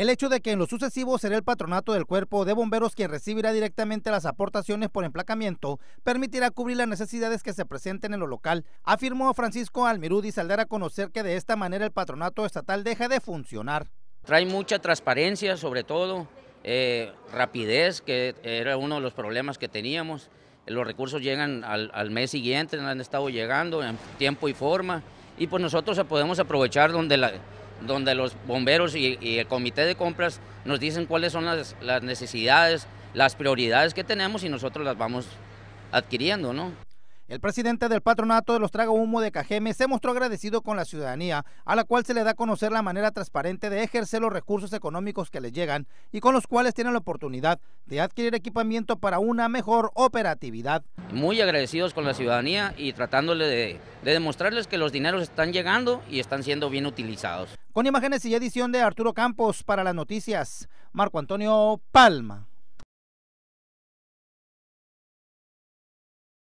El hecho de que en lo sucesivo será el patronato del cuerpo de bomberos quien recibirá directamente las aportaciones por emplacamiento permitirá cubrir las necesidades que se presenten en lo local, afirmó Francisco Almirudis al dar a conocer que de esta manera el patronato estatal deja de funcionar. Trae mucha transparencia sobre todo, eh, rapidez, que era uno de los problemas que teníamos. Los recursos llegan al, al mes siguiente, han estado llegando en tiempo y forma, y pues nosotros podemos aprovechar donde la, donde los bomberos y, el comité de compras nos dicen cuáles son las, las necesidades, las prioridades que tenemos y nosotros las vamos adquiriendo, ¿no? El presidente del patronato de los Trago Humo de Cajeme se mostró agradecido con la ciudadanía, a la cual se le da a conocer la manera transparente de ejercer los recursos económicos que le llegan y con los cuales tienen la oportunidad de adquirir equipamiento para una mejor operatividad. Muy agradecidos con la ciudadanía y tratándole de, de demostrarles que los dineros están llegando y están siendo bien utilizados. Con imágenes y edición de Arturo Campos para las noticias, Marco Antonio Palma.